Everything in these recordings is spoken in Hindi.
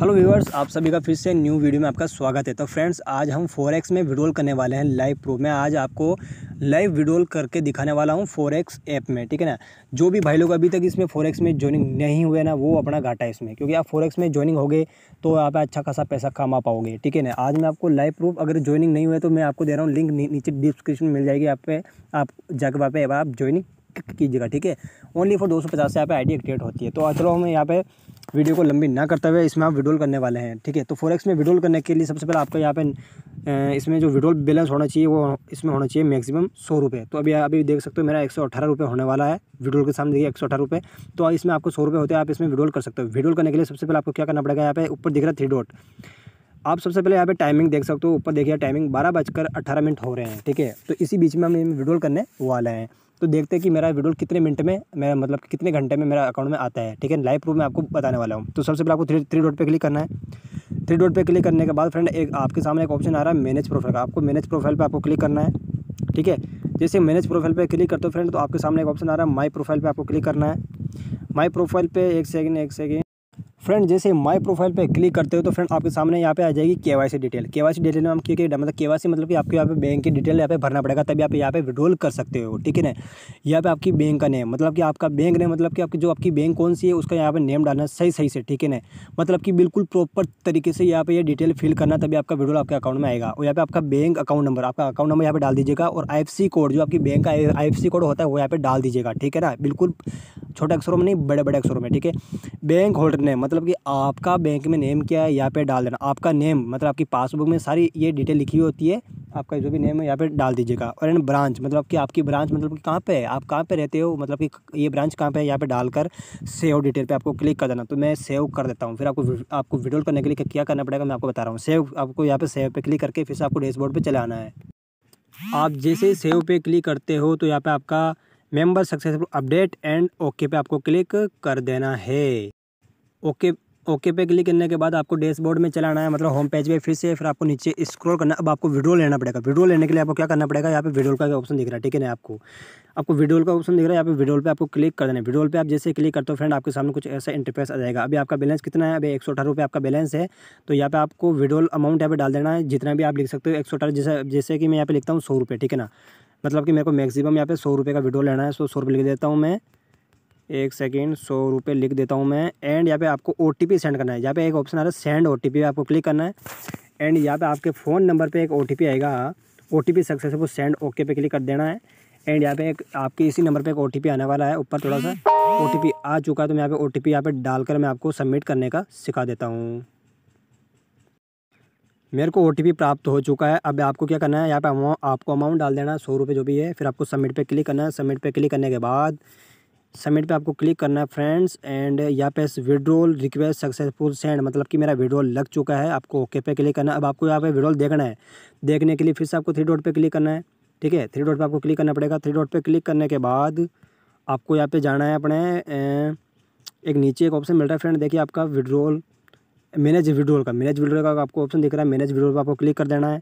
हेलो व्यूअर्स आप सभी का फिर से न्यू वीडियो में आपका स्वागत है तो फ्रेंड्स आज हम फोरेक्स में विड्रोल करने वाले हैं लाइव प्रूफ में आज आपको लाइव विड्रोल करके दिखाने वाला हूं फोरेक्स ऐप में ठीक है ना जो भी भाई लोग अभी तक इसमें फोरेक्स में ज्वाइनिंग नहीं हुए ना वो अपना घाटा है इसमें क्योंकि आप फोरेक्स में ज्वाइनिंग हो गए तो आप अच्छा खासा पैसा कमा पाओगे ठीक है ना आज मैं आपको लाइव प्रूफ अगर ज्वाइनिंग नहीं हुए तो मैं आपको दे रहा हूँ लिंक नीचे डिस्क्रिप्शन मिल जाएगी आप पे आप जाकर वहाँ पे आप ज्वाइनिंग कीजिएगा ठीक है ओनली फॉर दो सौ पचास से यहाँ पे आईडी एक्टिवेट होती है तो चलो हम यहाँ पे वीडियो को लंबी ना करते हुए इसमें आप विड्रोल करने वाले हैं ठीक है तो फोरेक्स में विड्रोल करने के लिए सबसे पहले आपको यहाँ पे इसमें जो विड्रोल बैलेंस होना चाहिए वो इसमें होना चाहिए मैक्सिमम सौ रुपये तो अभी अभी देख सकते हो मेरा एक सौ अठारह रुपये होने वाला है विड्रोल के सामने देखिए एक सौ अठारह रुपये तो इसमें आपको सौ रुपये होते हैं आप इसमें विड्रोल कर सकते हो विड्रोल करने के लिए सबसे पहले आपको क्या करना पड़ेगा यहाँ पे ऊपर दिख रहा है थ्री डॉट आप सबसे पहले यहाँ पे टाइमिंग देख सकते हो ऊपर देखिए टाइमिंग बारह बजकर अट्ठारह मिनट हो रहे हैं ठीक है तो इसी बीच में हम विड्रोल करने वाले हैं तो देखते हैं कि मेरा विड्रोल कितने मिनट में मेरा मतलब कितने घंटे में मेरा अकाउंट में आता है ठीक है लाइव प्रूफ मैं आपको बताने वाला हूँ तो सबसे पहले आपको थ्री थ्री डॉट पर क्लिक करना है थ्री डॉट पर क्लिक करने के बाद फ्रेंड एक आपके सामने एक ऑप्शन आ रहा है मैनेज प्रोफाइल का आपको मैनेज प्रोफाइल पर आपको क्लिक करना है ठीक है जैसे मैनेज प्रोफाइल पर क्लिक करते हो फ्रेंड तो आपके सामने एक ऑप्शन आ रहा है माई प्रोफाइल पर आपको क्लिक करना है माई प्रोफाइल पर एक सेकंड एक सेकेंड फ्रेंड जैसे माय प्रोफाइल पे क्लिक करते हो तो फ्रेंड आपके सामने यहाँ पे आ जाएगी केवाईसी डिटेल केवाईसी डिटेल में हम क्या मतलब केवाईसी मतलब कि आपके यहाँ पे बैंक की डिटेल यहाँ पे भरना पड़ेगा तभी आप यहाँ पे विड्रोल कर सकते हो ठीक है ना यहाँ पे आपकी बैंक का नेम मतलब कि आपका बैंक नेम मतलब कि आपकी जो आपकी बैंक कौन सी है उसका यहाँ पर नेम डालना सही सही से ठीक है ना मतलब कि बिल्कुल प्रॉपर तरीके से यहाँ पर यह डिटेल फिल करना तभी आपका विड्रोल आपके अकाउंट में आएगा और यहाँ पे आपका बैंक अकाउंट नंबर आपका अकाउंट नंबर यहाँ पर डाल दीजिएगा और आई कोड जो आपकी बैंक का आई कोड होता है वो यहाँ पे डाल दीजिएगा ठीक है ना बिल्कुल छोटे अक्षरों में नहीं बड़े बड़े अक्षरों में ठीक है बैंक होल्डर नेम मतलब कि आपका बैंक में नेम क्या है यहाँ पे डाल देना आपका नेम मतलब आपकी पासबुक में सारी ये डिटेल लिखी होती है आपका जो भी नेम है यहाँ पे डाल दीजिएगा और एंड ब्रांच मतलब कि आपकी ब्रांच मतलब कि कहाँ पे है आप कहाँ पे रहते हो मतलब कि ये ब्रांच कहाँ पे है यहाँ पे डालकर सेव डिटेल पे आपको क्लिक कर देना तो मैं सेव कर देता हूँ फिर आपको आपको वीडियो करने के लिए क्या करना पड़ेगा मैं आपको बता रहा हूँ सेव आपको यहाँ पे सेव पे क्लिक करके फिर से आपको डैशबोर्ड पर चलाना है आप जैसे सेव पे क्लिक करते हो तो यहाँ पे आपका member successful update and okay पे आपको क्लिक कर देना है ओके ओके पे क्लिक करने के बाद आपको डैशबोर्ड में चलाना है मतलब होम पेज पे फिर से फिर आपको नीचे स्क्रॉल करना अब आपको वीडियो लेना पड़ेगा वीडियो लेने के लिए आपको क्या करना पड़ेगा यहाँ पे वीडियो का ऑप्शन दिख रहा है ठीक है ना आपको आपको वीडियो का ऑप्शन दिख रहा है यहाँ पे वीडियो पे आपको क्लिक कर देना है वीडियो पे आप जैसे क्लिक करते हो फ्रेंड आपके सामने कुछ ऐसा इंटरफेस आ जाएगा अभी आपका बैलेंस कितना है अभी एक सौ आपका बैलेंस है तो यहाँ पे आपको वीडियो अमाउंट यहाँ पे डाल देना है जितना भी आप लिख सकते हो एक सौ जैसे जैसे कि मैं यहाँ पे लिखता हूँ सौ ठीक है ना मतलब कि मेरे को मैक्सिमम यहाँ पे सौ रुपये का वीडियो लेना है सो सौ रुपये लिख देता हूँ मैं एक सेकेंड सौ रुपये लिख देता हूँ मैं एंड यहाँ पे आपको ओ सेंड करना है यहाँ पे एक ऑप्शन आ रहा है सेंड ओ टी आपको क्लिक करना है एंड यहाँ पे आपके फ़ोन नंबर पे एक ओ आएगा O T successful send okay पे क्लिक कर देना है एंड यहाँ पे एक आपके इसी नंबर पे एक ओ आने वाला है ऊपर थोड़ा सा ओ आ चुका है तो मैं यहाँ पे ओ टी पी यहाँ पर डालकर मैं आपको सबमिट करने का सिखा देता हूँ मेरे को ओ प्राप्त हो चुका है अब आपको क्या करना है यहाँ पे आपको अमाउंट डाल देना है सौ रुपये जो भी है फिर आपको सबमिट पे क्लिक करना है सबमिट पे क्लिक करने के बाद सबमिट पे आपको क्लिक करना है फ्रेंड्स एंड यहाँ पे विड्रोल रिक्वेस्ट सक्सेसफुल सेंड मतलब कि मेरा विड्रोल लग चुका है आपको ओके पे क्लिक करना है अब आपको यहाँ पे विड्रोल देखना है देखने के लिए फिर से आपको थ्री डॉट पर क्लिक करना है ठीक है थ्री डॉट पर आपको क्लिक करना पड़ेगा थ्री डॉट पर क्लिक करने के बाद आपको यहाँ पर जाना है अपने एक नीचे एक ऑप्शन मिल रहा है फ्रेंड देखिए आपका विड्रोल मैनेज विड्रोल का मैनेज विड्रोल का आपको ऑप्शन दिख रहा है मैनेज विड्रोल पर आपको क्लिक कर देना है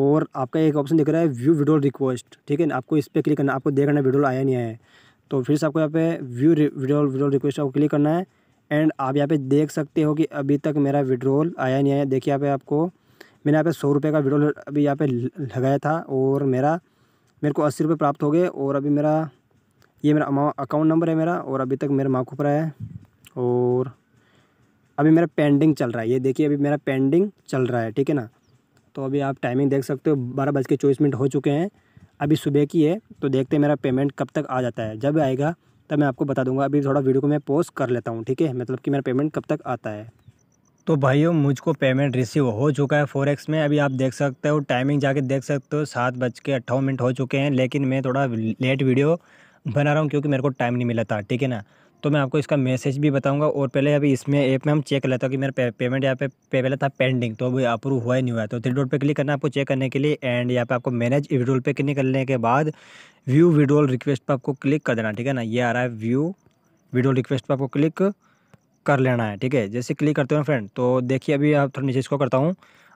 और आपका एक ऑप्शन दिख रहा है व्यू विड्रोल रिक्वेस्ट ठीक है आपको इस पर क्लिक करना आपको देखना है विड्रोल आया नहीं आया है तो फिर से आपको यहाँ पे व्यू विड्रोल विड्रोल रिक्वेस्ट आपको क्लिक करना है एंड आप यहाँ पे देख सकते हो कि अभी तक मेरा विड्रोल आया नहीं आया देखिए यहाँ पे आपको मैंने यहाँ पे सौ रुपये का विड्रोल अभी यहाँ पे लगाया था और मेरा मेरे को अस्सी रुपये प्राप्त हो गए और अभी मेरा ये मेरा अकाउंट नंबर है मेरा और अभी तक मेरे माँ को पर है और अभी मेरा पेंडिंग चल रहा है ये देखिए अभी मेरा पेंडिंग चल रहा है ठीक है ना तो अभी आप टाइमिंग देख सकते हो बारह बज के चौबीस मिनट हो चुके हैं अभी सुबह की है तो देखते हैं मेरा पेमेंट कब तक आ जाता है जब आएगा तब मैं आपको बता दूंगा अभी थोड़ा वीडियो को मैं पोस्ट कर लेता हूँ ठीक है मतलब कि मेरा पेमेंट कब तक आता है तो भाइयों मुझको पेमेंट रिसीव हो चुका है फोर में अभी आप देख सकते हो टाइमिंग जाके देख सकते हो सात बज के अट्ठावन मिनट हो चुके हैं लेकिन मैं थोड़ा लेट वीडियो बना रहा हूँ क्योंकि मेरे को टाइम नहीं मिला था ठीक है ना तो मैं आपको इसका मैसेज भी बताऊंगा और पहले अभी इसमें ऐप में हम चेक कर लेता हूँ कि मेरा पे, पेमेंट यहाँ पे पहले था पेंडिंग तो अभी अप्रूव हुआ ही नहीं हुआ तो थ्री डॉट पे क्लिक करना आपको चेक करने के लिए एंड यहाँ पे आपको मैनेज विड्रोल पे क्लिक करने के बाद व्यू विड्रोल रिक्वेस्ट पर आपको क्लिक कर देना ठीक है ना ये आ रहा है व्यू विड्रोल रिक्वेस्ट पर आपको क्लिक कर लेना है ठीक है जैसे क्लिक करते हो फ्रेंड तो देखिए अभी आप थोड़ा नीचे इसको करता हूँ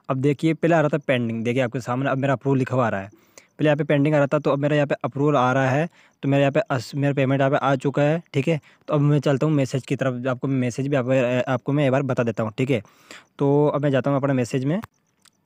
अब देखिए पहले आ रहा था पेंडिंग देखिए आपके सामने अब मेरा अप्रूव लिखवा आ रहा है पहले यहाँ पे पेंडिंग आ रहा था तो अब मेरा यहाँ पे अप्रूवल आ रहा है तो मेरे यहाँ पे अस, मेरा पेमेंट यहाँ पे आ चुका है ठीक है तो अब मैं चलता हूँ मैसेज की तरफ आपको मैसेज भी आप, आपको मैं एक बार बता देता हूँ ठीक है तो अब मैं जाता हूँ अपने मैसेज में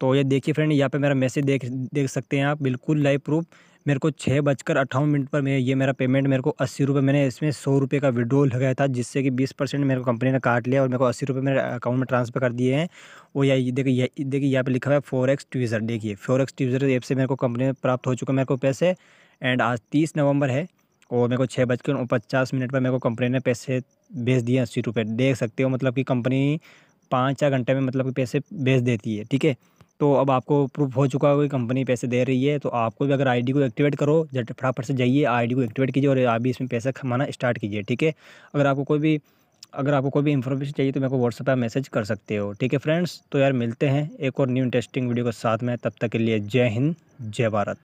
तो ये देखिए फ्रेंड यहाँ पर मेरा मैसेज देख देख सकते हैं आप बिल्कुल लाइव प्रूफ मेरे को छः बजकर अट्ठावन मिनट पर मैं ये मेरा पेमेंट मेरे को अस्सी रुपये मैंने इसमें सौ रुपये का विड्रॉल लगाया था जिससे कि बीस परसेंट मेरे को कंपनी ने काट लिया और मेरे को अस्सी रुपये मेरे अकाउंट में ट्रांसफ़र कर दिए हैं और यह देखिए देखिए यहाँ पर लिखा हुआ है फोर एक्स ट्यूज़र देखिए फोर एक्स ट्यूज़र ऐप से मेरे को कंपनी में प्राप्त हो चुका मेरे को पैसे एंड आज तीस नवंबर है और मेरे को छः बजकर पचास मिनट पर मेरे को कंपनी ने पैसे भेज दिए अस्सी रुपये देख सकते हो मतलब कि कंपनी पाँच चार घंटे में मतलब कि पैसे भेज देती है ठीक है तो अब आपको प्रूफ हो चुका है कि कंपनी पैसे दे रही है तो आपको भी अगर आईडी को एक्टिवेट करो जट फटाफट से जाइए आईडी को एक्टिवेट कीजिए और आप भी इसमें पैसा कमाना स्टार्ट कीजिए ठीक है अगर आपको कोई भी अगर आपको कोई भी इन्फॉर्मेशन चाहिए तो मेरे को व्हाट्सअप पर मैसेज कर सकते हो ठीक है फ्रेंड्स तो यार मिलते हैं एक और न्यू इंटरेस्टिंग वीडियो के साथ में तब तक के लिए जय हिंद जय भारत